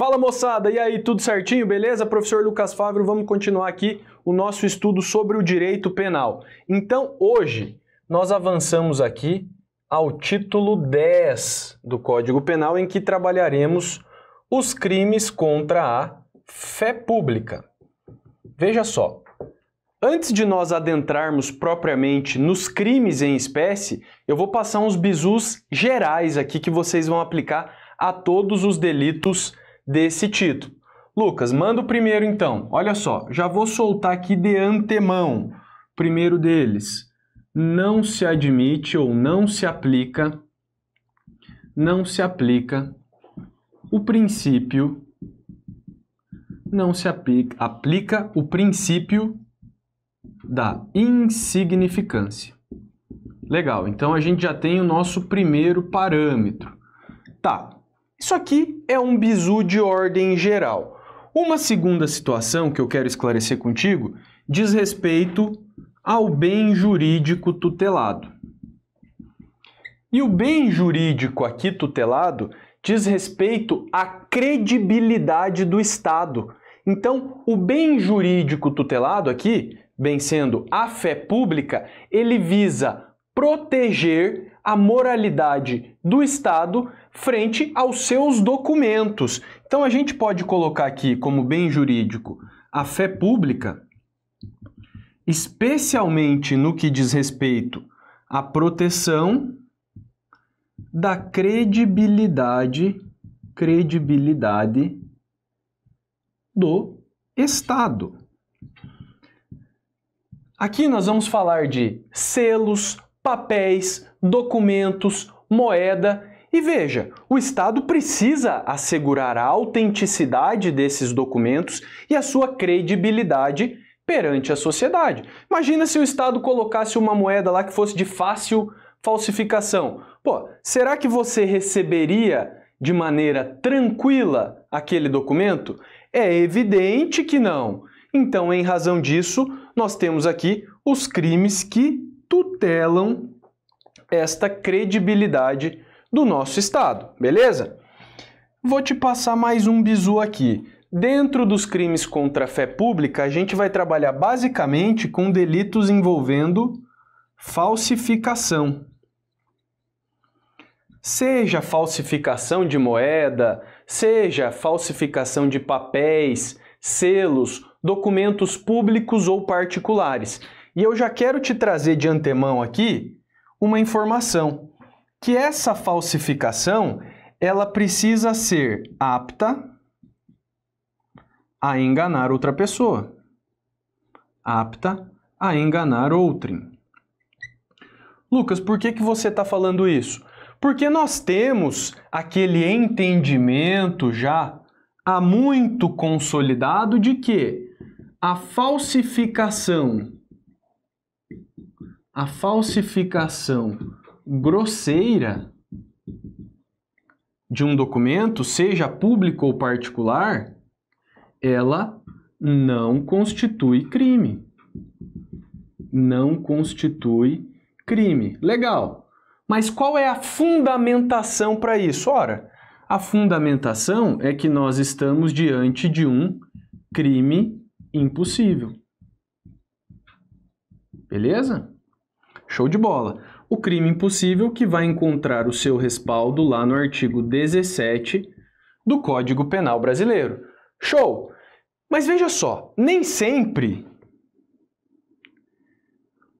Fala moçada, e aí, tudo certinho? Beleza? Professor Lucas Fávero, vamos continuar aqui o nosso estudo sobre o direito penal. Então, hoje nós avançamos aqui ao título 10 do Código Penal em que trabalharemos os crimes contra a fé pública. Veja só, Antes de nós adentrarmos propriamente nos crimes em espécie, eu vou passar uns bisus gerais aqui que vocês vão aplicar a todos os delitos desse título. Lucas, manda o primeiro então. Olha só, já vou soltar aqui de antemão. Primeiro deles, não se admite ou não se aplica, não se aplica o princípio, não se aplica, aplica o princípio da insignificância. Legal, então a gente já tem o nosso primeiro parâmetro. Tá, isso aqui é um bizu de ordem geral. Uma segunda situação que eu quero esclarecer contigo diz respeito ao bem jurídico tutelado. E o bem jurídico aqui tutelado diz respeito à credibilidade do Estado. Então, o bem jurídico tutelado aqui, bem sendo a fé pública, ele visa proteger a moralidade do Estado frente aos seus documentos. Então a gente pode colocar aqui como bem jurídico a fé pública, especialmente no que diz respeito à proteção da credibilidade, credibilidade do Estado. Aqui nós vamos falar de selos, papéis, documentos, moeda e veja, o Estado precisa assegurar a autenticidade desses documentos e a sua credibilidade perante a sociedade. Imagina se o Estado colocasse uma moeda lá que fosse de fácil falsificação. Pô, será que você receberia de maneira tranquila aquele documento? É evidente que não. Então, em razão disso, nós temos aqui os crimes que tutelam esta credibilidade do nosso Estado, beleza? Vou te passar mais um bizu aqui. Dentro dos crimes contra a fé pública, a gente vai trabalhar basicamente com delitos envolvendo falsificação. Seja falsificação de moeda, seja falsificação de papéis, selos, documentos públicos ou particulares. E eu já quero te trazer de antemão aqui uma informação, que essa falsificação ela precisa ser apta a enganar outra pessoa. Apta a enganar outrem. Lucas, por que, que você está falando isso? Porque nós temos aquele entendimento já há muito consolidado de que a falsificação a falsificação grosseira de um documento, seja público ou particular, ela não constitui crime. Não constitui crime. Legal. Mas qual é a fundamentação para isso? Ora, a fundamentação é que nós estamos diante de um crime impossível. Beleza? Show de bola! O crime impossível que vai encontrar o seu respaldo lá no artigo 17 do Código Penal Brasileiro. Show! Mas veja só, nem sempre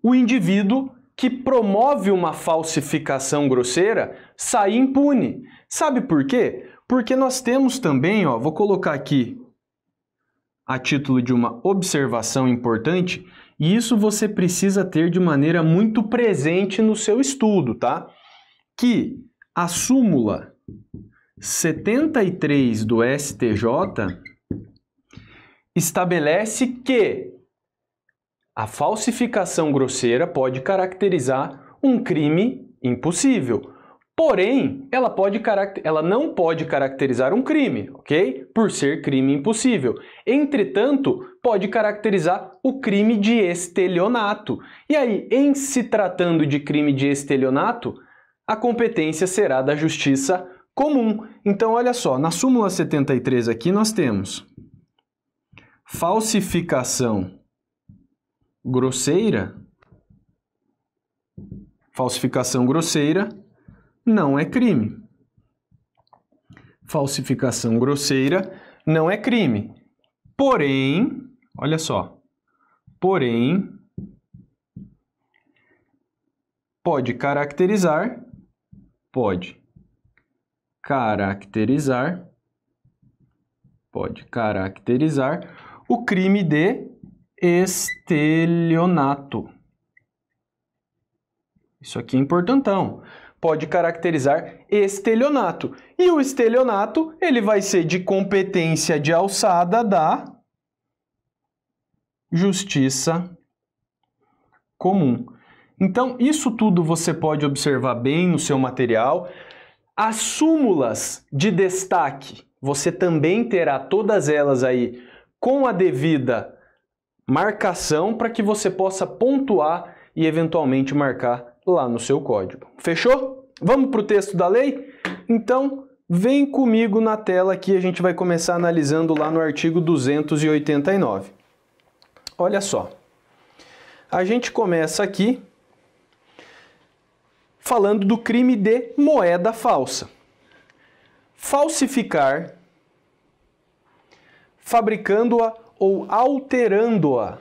o indivíduo que promove uma falsificação grosseira sai impune. Sabe por quê? Porque nós temos também, ó, vou colocar aqui a título de uma observação importante, e isso você precisa ter de maneira muito presente no seu estudo, tá? Que a súmula 73 do STJ estabelece que a falsificação grosseira pode caracterizar um crime impossível. Porém, ela, pode ela não pode caracterizar um crime, ok? Por ser crime impossível. Entretanto, pode caracterizar o crime de estelionato. E aí, em se tratando de crime de estelionato, a competência será da justiça comum. Então, olha só, na súmula 73 aqui nós temos falsificação grosseira, falsificação grosseira não é crime. Falsificação grosseira não é crime. Porém, olha só, porém, pode caracterizar, pode caracterizar, pode caracterizar o crime de estelionato. Isso aqui é importantão pode caracterizar estelionato. E o estelionato, ele vai ser de competência de alçada da justiça comum. Então, isso tudo você pode observar bem no seu material. As súmulas de destaque, você também terá todas elas aí com a devida marcação para que você possa pontuar e eventualmente marcar lá no seu código. Fechou? Vamos para o texto da lei? Então, vem comigo na tela que a gente vai começar analisando lá no artigo 289. Olha só. A gente começa aqui falando do crime de moeda falsa. Falsificar, fabricando-a ou alterando-a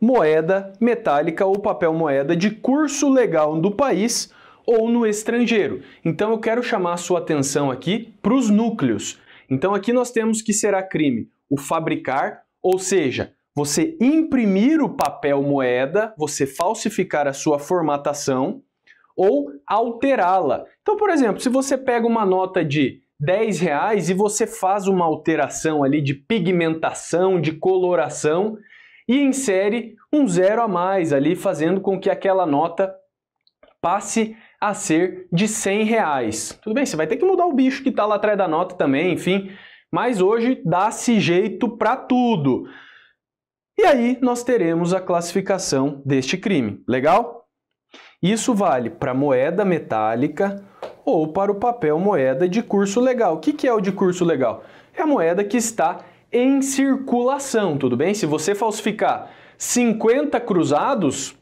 moeda metálica ou papel moeda de curso legal do país ou no estrangeiro. Então eu quero chamar a sua atenção aqui para os núcleos. Então aqui nós temos que será crime o fabricar, ou seja, você imprimir o papel moeda, você falsificar a sua formatação ou alterá-la. Então, por exemplo, se você pega uma nota de 10 reais e você faz uma alteração ali de pigmentação, de coloração, e insere um zero a mais ali, fazendo com que aquela nota passe a ser de 100 reais. Tudo bem, você vai ter que mudar o bicho que está lá atrás da nota também, enfim, mas hoje dá-se jeito para tudo. E aí nós teremos a classificação deste crime, legal? Isso vale para moeda metálica ou para o papel moeda de curso legal. O que, que é o de curso legal? É a moeda que está em circulação, tudo bem? Se você falsificar 50 cruzados,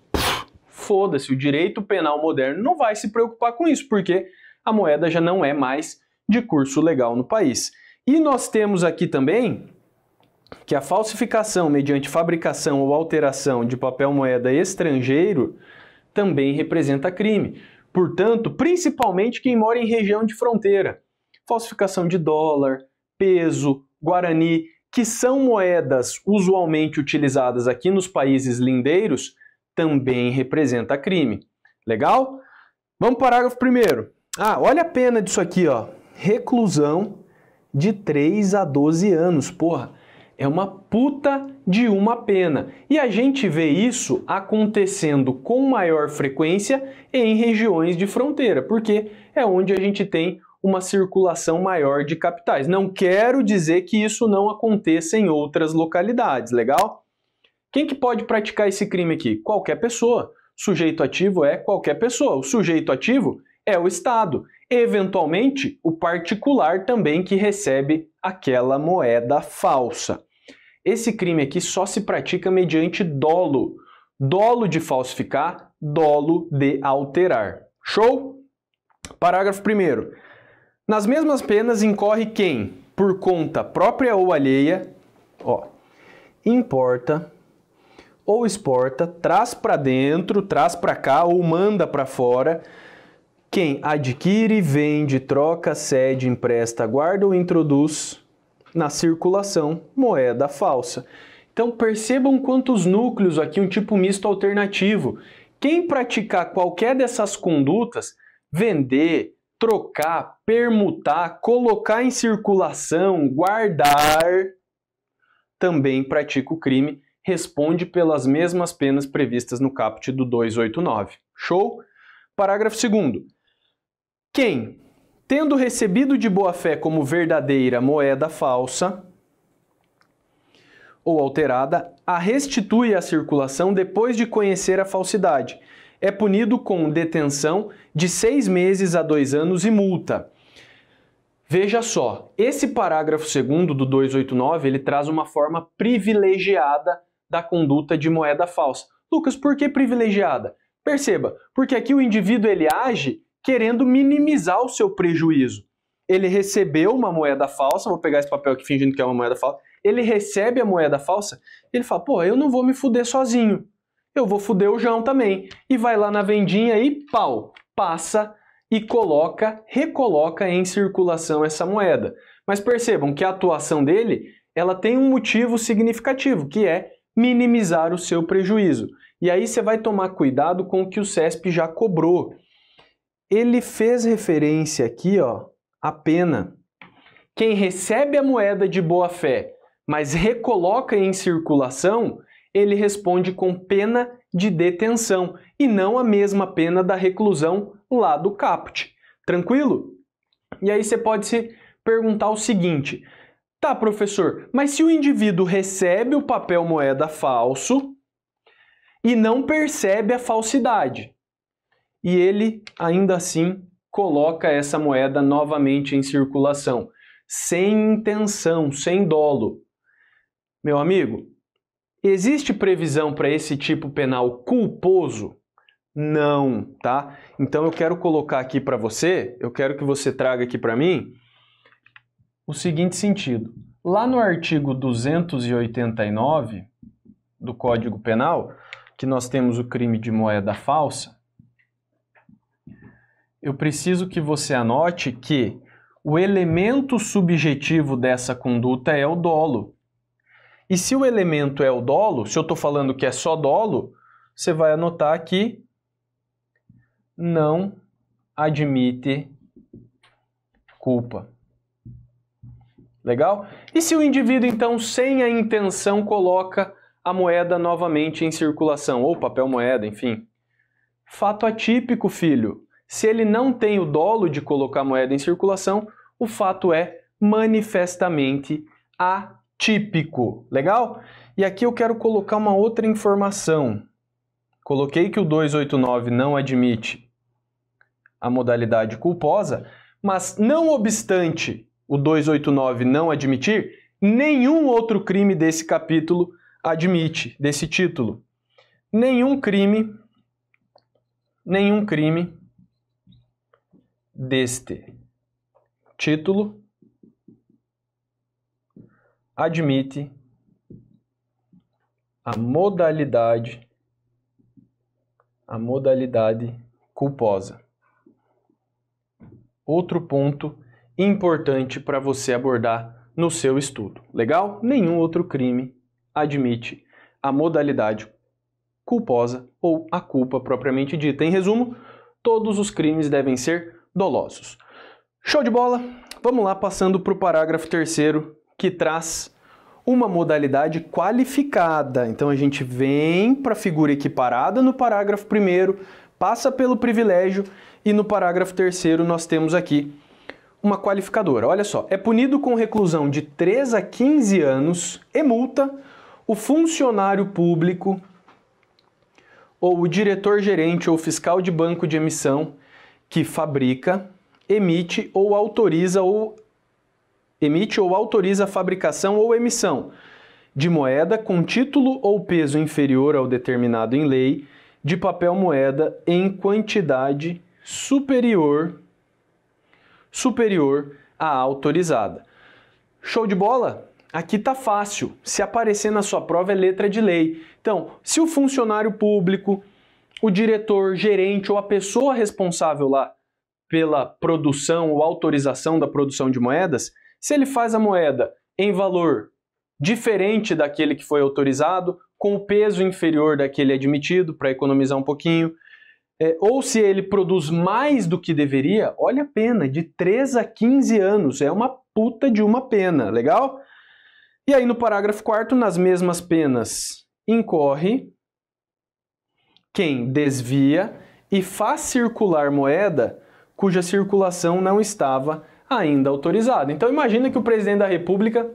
foda-se, o direito penal moderno não vai se preocupar com isso, porque a moeda já não é mais de curso legal no país. E nós temos aqui também que a falsificação mediante fabricação ou alteração de papel moeda estrangeiro também representa crime. Portanto, principalmente quem mora em região de fronteira. Falsificação de dólar, peso, guarani, que são moedas usualmente utilizadas aqui nos países lindeiros, também representa crime. Legal? Vamos para parágrafo primeiro. Ah, olha a pena disso aqui, ó. Reclusão de 3 a 12 anos, porra. É uma puta de uma pena. E a gente vê isso acontecendo com maior frequência em regiões de fronteira, porque é onde a gente tem uma circulação maior de capitais. Não quero dizer que isso não aconteça em outras localidades, legal? Quem que pode praticar esse crime aqui? Qualquer pessoa. Sujeito ativo é qualquer pessoa. O sujeito ativo é o Estado. Eventualmente, o particular também que recebe aquela moeda falsa. Esse crime aqui só se pratica mediante dolo. Dolo de falsificar, dolo de alterar. Show? Parágrafo 1 nas mesmas penas incorre quem, por conta própria ou alheia, ó, importa ou exporta, traz para dentro, traz para cá ou manda para fora quem adquire, vende, troca, cede, empresta, guarda ou introduz na circulação moeda falsa. Então percebam quantos núcleos aqui, um tipo misto alternativo. Quem praticar qualquer dessas condutas, vender, trocar, permutar, colocar em circulação, guardar, também pratica o crime, responde pelas mesmas penas previstas no caput do 289. Show? Parágrafo 2 Quem, tendo recebido de boa-fé como verdadeira moeda falsa ou alterada, a restitui à circulação depois de conhecer a falsidade – é punido com detenção de seis meses a dois anos e multa. Veja só, esse parágrafo segundo do 289 ele traz uma forma privilegiada da conduta de moeda falsa. Lucas, por que privilegiada? Perceba, porque aqui o indivíduo ele age querendo minimizar o seu prejuízo. Ele recebeu uma moeda falsa, vou pegar esse papel aqui fingindo que é uma moeda falsa. Ele recebe a moeda falsa, ele fala: pô, eu não vou me fuder sozinho eu vou fuder o João também. E vai lá na vendinha e pau, passa e coloca, recoloca em circulação essa moeda. Mas percebam que a atuação dele, ela tem um motivo significativo, que é minimizar o seu prejuízo. E aí você vai tomar cuidado com o que o CESP já cobrou. Ele fez referência aqui, ó, a pena. Quem recebe a moeda de boa fé, mas recoloca em circulação, ele responde com pena de detenção e não a mesma pena da reclusão lá do caput. Tranquilo? E aí você pode se perguntar o seguinte: tá, professor, mas se o indivíduo recebe o papel moeda falso e não percebe a falsidade, e ele ainda assim coloca essa moeda novamente em circulação, sem intenção, sem dolo. Meu amigo, Existe previsão para esse tipo penal culposo? Não, tá? Então eu quero colocar aqui para você, eu quero que você traga aqui para mim o seguinte sentido. Lá no artigo 289 do Código Penal, que nós temos o crime de moeda falsa, eu preciso que você anote que o elemento subjetivo dessa conduta é o dolo. E se o elemento é o dolo, se eu estou falando que é só dolo, você vai anotar que não admite culpa. Legal? E se o indivíduo, então, sem a intenção, coloca a moeda novamente em circulação, ou papel moeda, enfim. Fato atípico, filho. Se ele não tem o dolo de colocar a moeda em circulação, o fato é manifestamente atípico típico, legal? E aqui eu quero colocar uma outra informação. Coloquei que o 289 não admite a modalidade culposa, mas não obstante o 289 não admitir, nenhum outro crime desse capítulo admite, desse título. Nenhum crime, nenhum crime deste título admite a modalidade a modalidade culposa. Outro ponto importante para você abordar no seu estudo. Legal? Nenhum outro crime admite a modalidade culposa ou a culpa propriamente dita. Em resumo, todos os crimes devem ser dolosos. Show de bola? Vamos lá, passando para o parágrafo terceiro que traz uma modalidade qualificada. Então a gente vem para a figura equiparada no parágrafo primeiro, passa pelo privilégio e no parágrafo terceiro nós temos aqui uma qualificadora. Olha só, é punido com reclusão de 3 a 15 anos e multa o funcionário público ou o diretor gerente ou fiscal de banco de emissão que fabrica, emite ou autoriza ou Emite ou autoriza a fabricação ou emissão de moeda com título ou peso inferior ao determinado em lei, de papel moeda em quantidade superior superior à autorizada. Show de bola? Aqui tá fácil. Se aparecer na sua prova é letra de lei. Então, se o funcionário público, o diretor, gerente ou a pessoa responsável lá pela produção ou autorização da produção de moedas se ele faz a moeda em valor diferente daquele que foi autorizado, com o peso inferior daquele admitido, para economizar um pouquinho, é, ou se ele produz mais do que deveria, olha a pena, de 3 a 15 anos, é uma puta de uma pena, legal? E aí no parágrafo 4 nas mesmas penas, incorre quem desvia e faz circular moeda cuja circulação não estava ainda autorizado. Então imagina que o presidente da República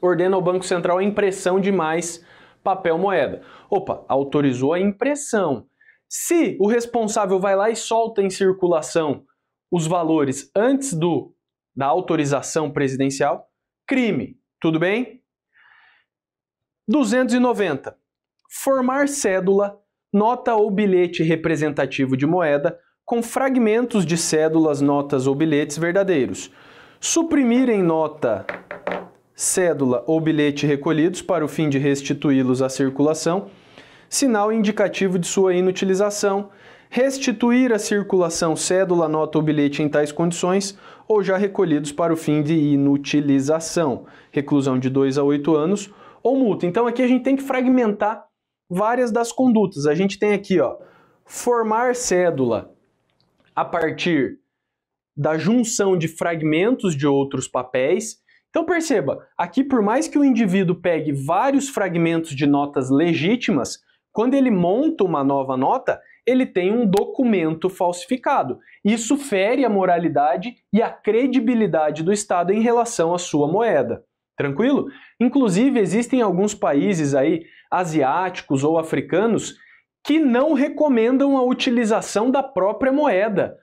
ordena ao Banco Central a impressão de mais papel moeda. Opa, autorizou a impressão. Se o responsável vai lá e solta em circulação os valores antes do da autorização presidencial, crime, tudo bem? 290. Formar cédula, nota ou bilhete representativo de moeda com fragmentos de cédulas, notas ou bilhetes verdadeiros. Suprimirem nota, cédula ou bilhete recolhidos para o fim de restituí-los à circulação, sinal indicativo de sua inutilização. Restituir à circulação cédula, nota ou bilhete em tais condições ou já recolhidos para o fim de inutilização. Reclusão de 2 a 8 anos ou multa. Então aqui a gente tem que fragmentar várias das condutas. A gente tem aqui, ó, formar cédula, a partir da junção de fragmentos de outros papéis. Então perceba, aqui por mais que o indivíduo pegue vários fragmentos de notas legítimas, quando ele monta uma nova nota, ele tem um documento falsificado. Isso fere a moralidade e a credibilidade do Estado em relação à sua moeda. Tranquilo? Inclusive, existem alguns países aí asiáticos ou africanos que não recomendam a utilização da própria moeda,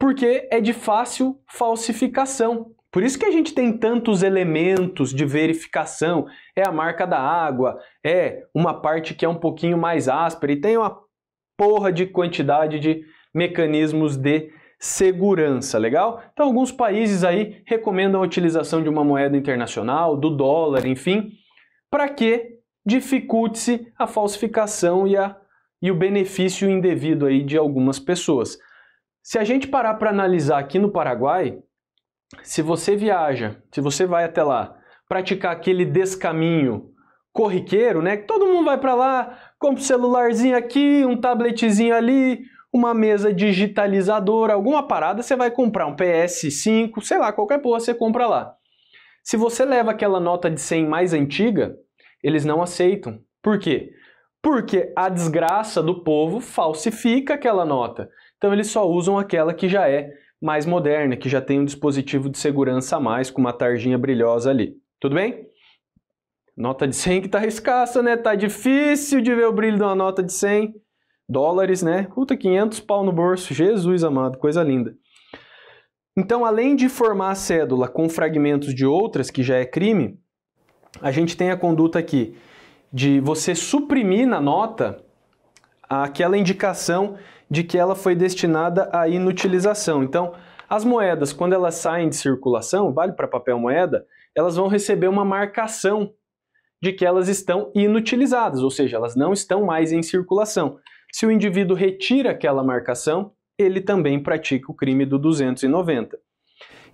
porque é de fácil falsificação. Por isso que a gente tem tantos elementos de verificação. É a marca da água, é uma parte que é um pouquinho mais áspera e tem uma porra de quantidade de mecanismos de segurança, legal? Então alguns países aí recomendam a utilização de uma moeda internacional, do dólar, enfim, para que dificulte-se a falsificação e a e o benefício indevido aí de algumas pessoas. Se a gente parar para analisar aqui no Paraguai, se você viaja, se você vai até lá, praticar aquele descaminho corriqueiro, né? Que todo mundo vai para lá, compra um celularzinho aqui, um tabletzinho ali, uma mesa digitalizadora, alguma parada, você vai comprar um PS5, sei lá, qualquer porra você compra lá. Se você leva aquela nota de 100 mais antiga, eles não aceitam. Por quê? porque a desgraça do povo falsifica aquela nota. Então eles só usam aquela que já é mais moderna, que já tem um dispositivo de segurança a mais, com uma tarjinha brilhosa ali. Tudo bem? Nota de 100 que tá escassa, né? Tá difícil de ver o brilho de uma nota de 100 dólares, né? Puta, 500 pau no bolso. Jesus amado, coisa linda. Então, além de formar a cédula com fragmentos de outras, que já é crime, a gente tem a conduta aqui de você suprimir na nota aquela indicação de que ela foi destinada à inutilização. Então, as moedas, quando elas saem de circulação, vale para papel moeda, elas vão receber uma marcação de que elas estão inutilizadas, ou seja, elas não estão mais em circulação. Se o indivíduo retira aquela marcação, ele também pratica o crime do 290.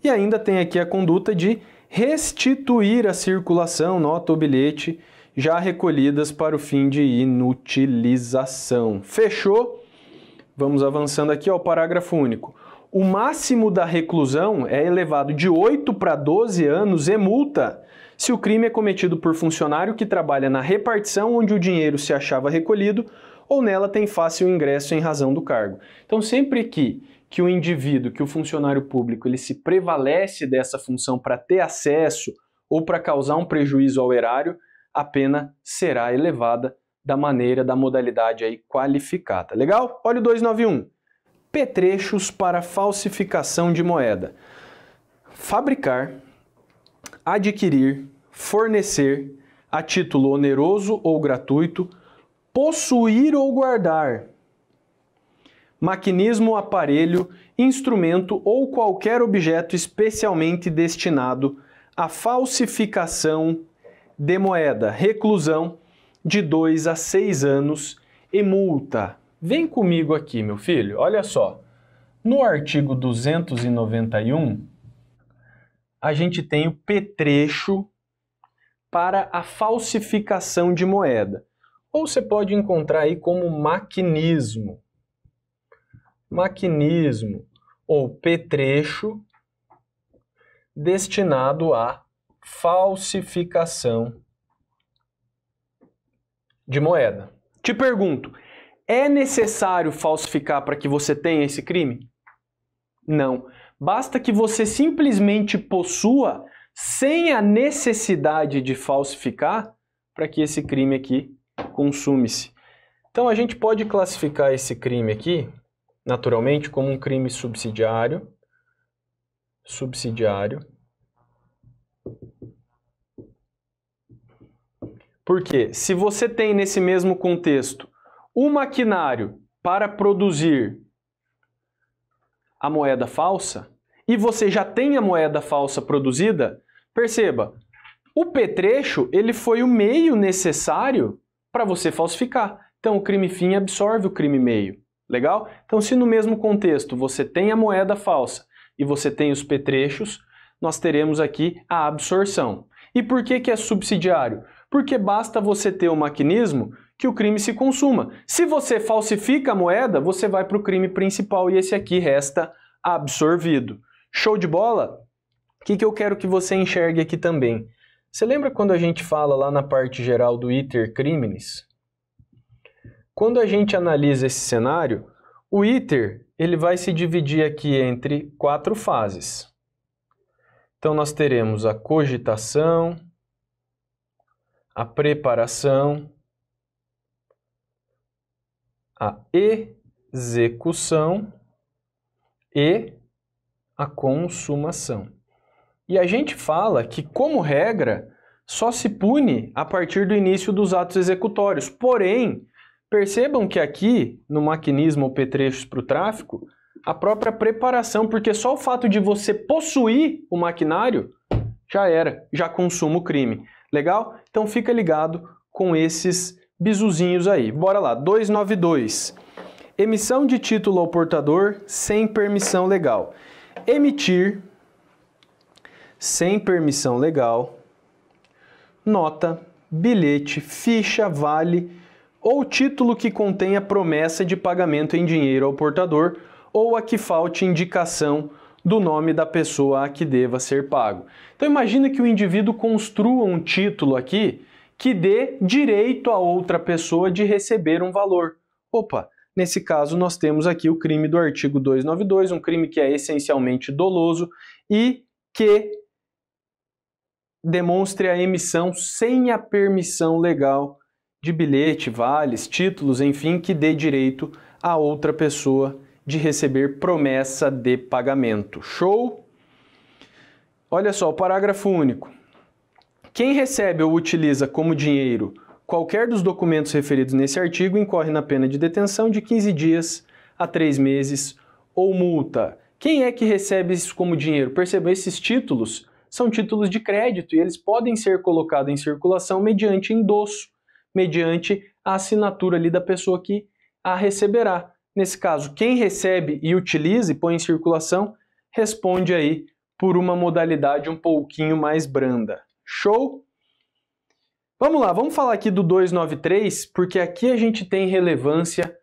E ainda tem aqui a conduta de restituir à circulação nota ou bilhete já recolhidas para o fim de inutilização. Fechou? Vamos avançando aqui ao parágrafo único. O máximo da reclusão é elevado de 8 para 12 anos e multa se o crime é cometido por funcionário que trabalha na repartição onde o dinheiro se achava recolhido ou nela tem fácil ingresso em razão do cargo. Então, sempre que, que o indivíduo, que o funcionário público, ele se prevalece dessa função para ter acesso ou para causar um prejuízo ao erário, a pena será elevada da maneira da modalidade aí qualificada. Legal? Olha o 291. Petrechos para falsificação de moeda. Fabricar, adquirir, fornecer a título oneroso ou gratuito, possuir ou guardar maquinismo, aparelho, instrumento ou qualquer objeto especialmente destinado à falsificação de moeda, reclusão de 2 a 6 anos e multa. Vem comigo aqui, meu filho, olha só. No artigo 291, a gente tem o petrecho para a falsificação de moeda. Ou você pode encontrar aí como maquinismo. Maquinismo ou petrecho destinado a falsificação de moeda. Te pergunto, é necessário falsificar para que você tenha esse crime? Não. Basta que você simplesmente possua sem a necessidade de falsificar para que esse crime aqui consume-se. Então a gente pode classificar esse crime aqui, naturalmente, como um crime subsidiário, subsidiário, Porque se você tem nesse mesmo contexto o maquinário para produzir a moeda falsa e você já tem a moeda falsa produzida, perceba, o petrecho ele foi o meio necessário para você falsificar. Então o crime fim absorve o crime meio. Legal? Então se no mesmo contexto você tem a moeda falsa e você tem os petrechos, nós teremos aqui a absorção. E por que, que é subsidiário? porque basta você ter o um maquinismo que o crime se consuma. Se você falsifica a moeda, você vai para o crime principal e esse aqui resta absorvido. Show de bola? O que, que eu quero que você enxergue aqui também? Você lembra quando a gente fala lá na parte geral do ITER crimes? Quando a gente analisa esse cenário, o ITER ele vai se dividir aqui entre quatro fases. Então nós teremos a cogitação, a preparação, a execução e a consumação. E a gente fala que, como regra, só se pune a partir do início dos atos executórios. Porém, percebam que aqui, no maquinismo ou petrechos para o tráfico, a própria preparação, porque só o fato de você possuir o maquinário já era, já consuma o crime. Legal? Então fica ligado com esses bizuzinhos aí. Bora lá, 292. Emissão de título ao portador sem permissão legal. Emitir sem permissão legal nota, bilhete, ficha, vale ou título que contenha promessa de pagamento em dinheiro ao portador ou a que falte indicação do nome da pessoa a que deva ser pago. Então imagina que o indivíduo construa um título aqui que dê direito a outra pessoa de receber um valor. Opa, nesse caso nós temos aqui o crime do artigo 292, um crime que é essencialmente doloso e que demonstre a emissão sem a permissão legal de bilhete, vales, títulos, enfim, que dê direito a outra pessoa de receber promessa de pagamento. Show? Olha só, o parágrafo único. Quem recebe ou utiliza como dinheiro qualquer dos documentos referidos nesse artigo incorre na pena de detenção de 15 dias a 3 meses ou multa. Quem é que recebe isso como dinheiro? Perceba, esses títulos são títulos de crédito e eles podem ser colocados em circulação mediante endosso, mediante a assinatura ali da pessoa que a receberá. Nesse caso, quem recebe e utiliza e põe em circulação responde aí por uma modalidade um pouquinho mais branda. Show? Vamos lá, vamos falar aqui do 293, porque aqui a gente tem relevância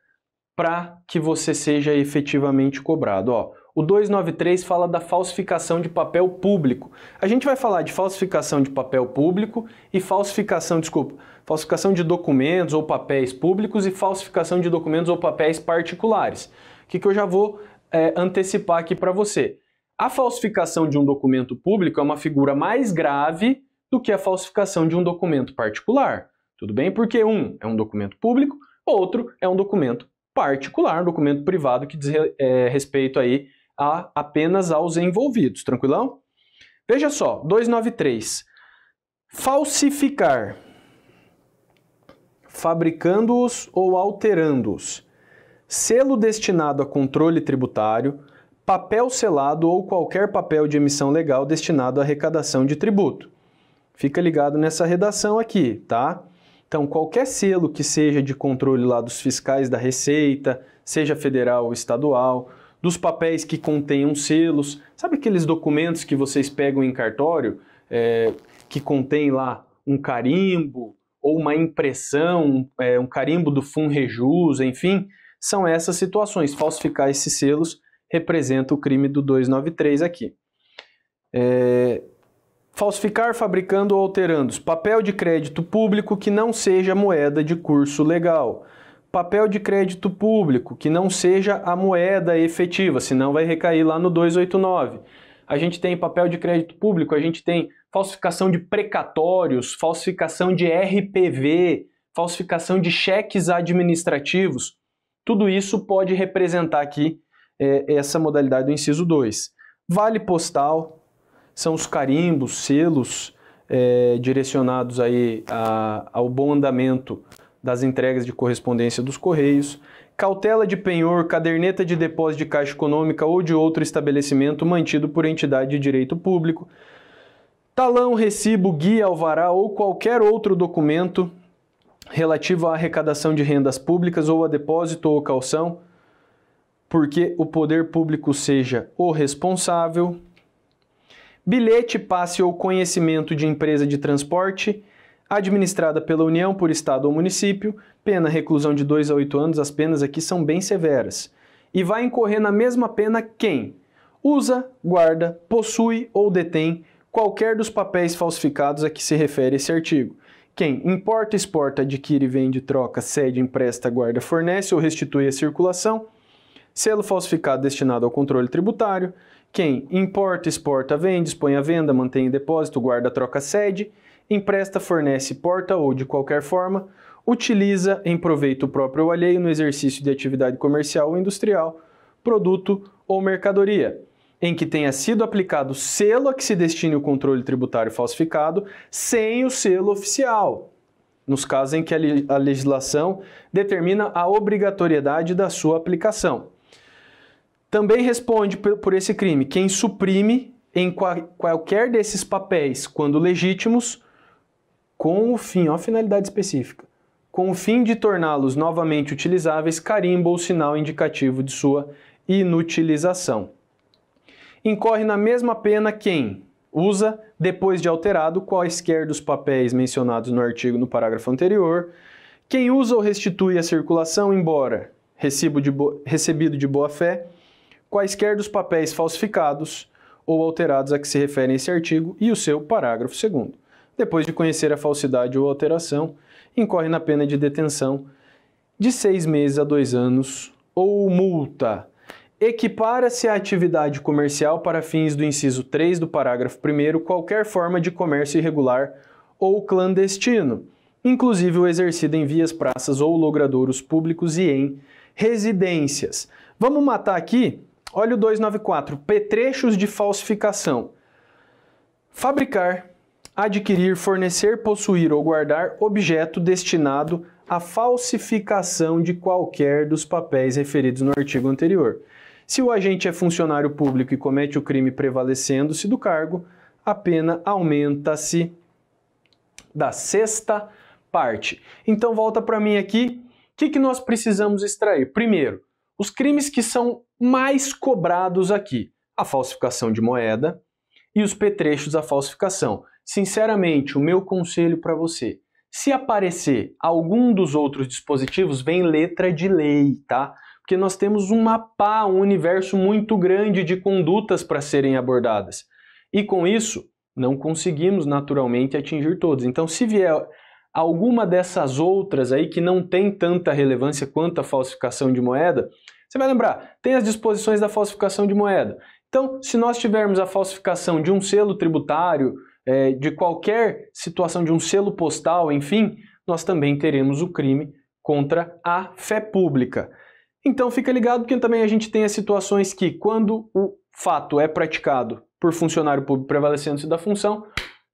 para que você seja efetivamente cobrado. Ó, o 293 fala da falsificação de papel público. A gente vai falar de falsificação de papel público e falsificação, desculpa, falsificação de documentos ou papéis públicos e falsificação de documentos ou papéis particulares. O que, que eu já vou é, antecipar aqui para você. A falsificação de um documento público é uma figura mais grave do que a falsificação de um documento particular. Tudo bem? Porque um é um documento público, outro é um documento particular, um documento privado que diz é, respeito aí a, apenas aos envolvidos, tranquilão? Veja só, 293. Falsificar fabricando-os ou alterando-os, selo destinado a controle tributário, papel selado ou qualquer papel de emissão legal destinado à arrecadação de tributo. Fica ligado nessa redação aqui, tá? Então, qualquer selo que seja de controle lá dos fiscais da Receita, seja federal ou estadual, dos papéis que contenham selos, sabe aqueles documentos que vocês pegam em cartório é, que contém lá um carimbo, ou uma impressão, é, um carimbo do Funrejus, enfim, são essas situações. Falsificar esses selos representa o crime do 293 aqui. É, falsificar, fabricando ou alterando papel de crédito público que não seja moeda de curso legal. Papel de crédito público que não seja a moeda efetiva, senão vai recair lá no 289. A gente tem papel de crédito público, a gente tem falsificação de precatórios, falsificação de RPV, falsificação de cheques administrativos. Tudo isso pode representar aqui é, essa modalidade do inciso 2. Vale postal são os carimbos, selos é, direcionados aí a, ao bom andamento das entregas de correspondência dos correios, cautela de penhor, caderneta de depósito de caixa econômica ou de outro estabelecimento mantido por entidade de direito público, Talão, recibo, guia, alvará ou qualquer outro documento relativo à arrecadação de rendas públicas ou a depósito ou calção, porque o poder público seja o responsável. Bilhete, passe ou conhecimento de empresa de transporte administrada pela União, por Estado ou município, pena reclusão de 2 a 8 anos, as penas aqui são bem severas. E vai incorrer na mesma pena quem usa, guarda, possui ou detém qualquer dos papéis falsificados a que se refere esse artigo. Quem importa, exporta, adquire, vende, troca, cede, empresta, guarda, fornece ou restitui a circulação. Selo falsificado destinado ao controle tributário. Quem importa, exporta, vende, expõe à venda, mantém em depósito, guarda, troca, cede. Empresta, fornece, porta ou, de qualquer forma, utiliza em proveito próprio ou alheio no exercício de atividade comercial ou industrial, produto ou mercadoria em que tenha sido aplicado selo a que se destine o controle tributário falsificado sem o selo oficial, nos casos em que a legislação determina a obrigatoriedade da sua aplicação. Também responde por esse crime quem suprime em qualquer desses papéis, quando legítimos, com o fim, ó, finalidade específica, com o fim de torná-los novamente utilizáveis, carimba ou sinal indicativo de sua inutilização incorre na mesma pena quem usa, depois de alterado, quaisquer dos papéis mencionados no artigo no parágrafo anterior, quem usa ou restitui a circulação, embora de recebido de boa-fé, quaisquer dos papéis falsificados ou alterados a que se refere esse artigo e o seu parágrafo segundo. Depois de conhecer a falsidade ou alteração, incorre na pena de detenção de seis meses a dois anos ou multa Equipara-se à atividade comercial para fins do inciso 3 do parágrafo 1 qualquer forma de comércio irregular ou clandestino, inclusive o exercido em vias, praças ou logradouros públicos e em residências. Vamos matar aqui? Olha o 294, petrechos de falsificação. Fabricar, adquirir, fornecer, possuir ou guardar objeto destinado à falsificação de qualquer dos papéis referidos no artigo anterior. Se o agente é funcionário público e comete o crime prevalecendo-se do cargo, a pena aumenta-se da sexta parte. Então volta para mim aqui. O que, que nós precisamos extrair? Primeiro, os crimes que são mais cobrados aqui: a falsificação de moeda e os petrechos da falsificação. Sinceramente, o meu conselho para você: se aparecer algum dos outros dispositivos, vem letra de lei, tá? porque nós temos um mapa, um universo muito grande de condutas para serem abordadas. E com isso, não conseguimos naturalmente atingir todos. Então, se vier alguma dessas outras aí que não tem tanta relevância quanto a falsificação de moeda, você vai lembrar, tem as disposições da falsificação de moeda. Então, se nós tivermos a falsificação de um selo tributário, é, de qualquer situação de um selo postal, enfim, nós também teremos o crime contra a fé pública. Então fica ligado que também a gente tem as situações que, quando o fato é praticado por funcionário público prevalecendo-se da função,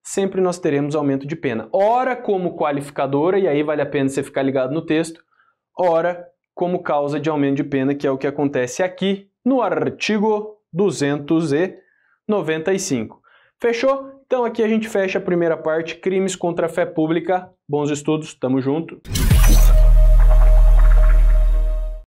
sempre nós teremos aumento de pena. Ora como qualificadora, e aí vale a pena você ficar ligado no texto, ora como causa de aumento de pena, que é o que acontece aqui no artigo 295. Fechou? Então aqui a gente fecha a primeira parte, crimes contra a fé pública. Bons estudos, tamo junto.